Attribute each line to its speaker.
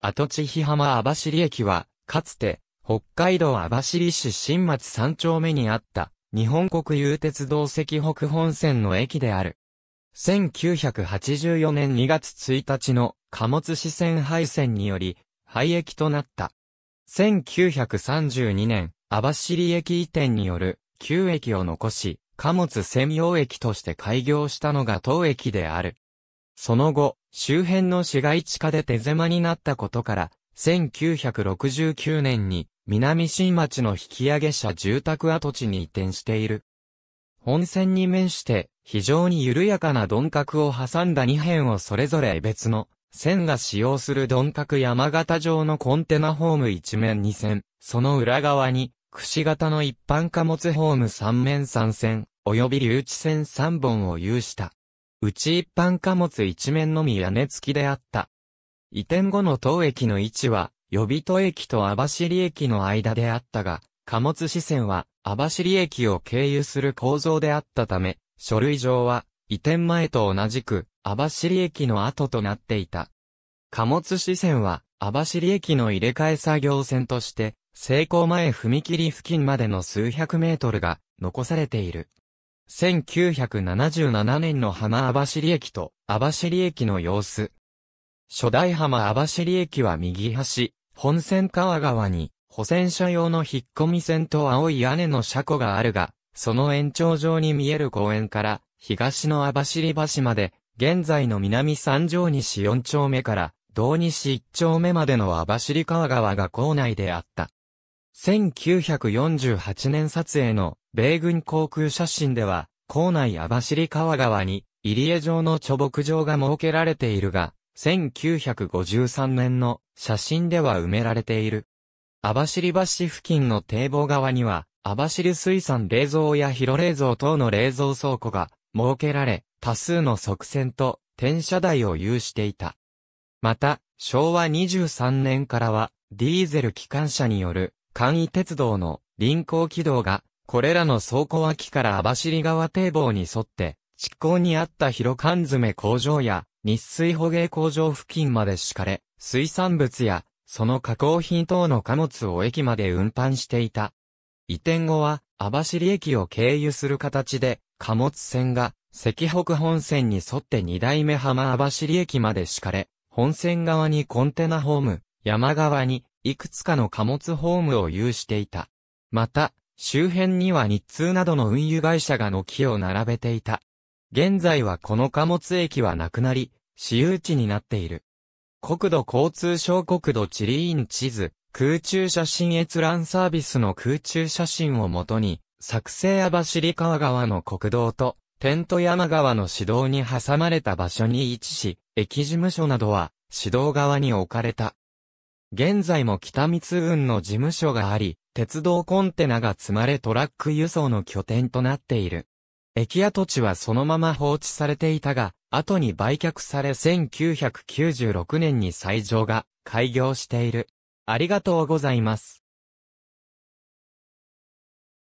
Speaker 1: 跡地日浜網走駅は、かつて、北海道網走市新町三丁目にあった、日本国有鉄道石北本線の駅である。1984年2月1日の貨物支線廃線により、廃駅となった。1932年、網走駅移転による、旧駅を残し、貨物専用駅として開業したのが当駅である。その後、周辺の市街地化で手狭になったことから、1969年に南新町の引き上げ者住宅跡地に移転している。本線に面して非常に緩やかな鈍角を挟んだ2辺をそれぞれ別の線が使用する鈍角山形状のコンテナホーム一面2線、その裏側に串型の一般貨物ホーム3面3線、及び留置線3本を有した。うち一般貨物一面のみ屋根付きであった。移転後の当駅の位置は、予備戸駅と網走駅の間であったが、貨物支線は網走駅を経由する構造であったため、書類上は移転前と同じく網走駅の後となっていた。貨物支線は網走駅の入れ替え作業線として、成功前踏切付近までの数百メートルが残されている。1977年の浜網走駅と網走駅の様子。初代浜網走駅は右端、本線川川に、保線車用の引っ込み線と青い屋根の車庫があるが、その延長上に見える公園から、東の網走橋まで、現在の南三条西四丁目から、道西一丁目までの網走川川が校内であった。1948年撮影の米軍航空写真では、校内網走川川に、入江城の貯木場が設けられているが、1953年の写真では埋められている。網走橋付近の堤防側には、網走水産冷蔵や広冷蔵等の冷蔵倉庫が設けられ、多数の側線と転車台を有していた。また、昭和23年からは、ディーゼル機関車による簡易鉄道の臨港軌道がこれらの倉庫脇から網走川堤防に沿って、地港にあった広缶詰工場や、日水捕鯨工場付近まで敷かれ、水産物や、その加工品等の貨物を駅まで運搬していた。移転後は、網走駅を経由する形で、貨物船が、赤北本線に沿って二代目浜網走駅まで敷かれ、本線側にコンテナホーム、山側に、いくつかの貨物ホームを有していた。また、周辺には日通などの運輸会社が軒を並べていた。現在はこの貨物駅はなくなり、私有地になっている。国土交通省国土地理院地図、空中写真閲覧サービスの空中写真をもとに、作成網走川川の国道と、天と山川の市道に挟まれた場所に位置し、駅事務所などは、市道側に置かれた。現在も北密運の事務所があり、鉄道コンテナが積まれトラック輸送の拠点となっている。駅跡地はそのまま放置されていたが、後に売却され1996年に斎場が開業している。ありがとうございます。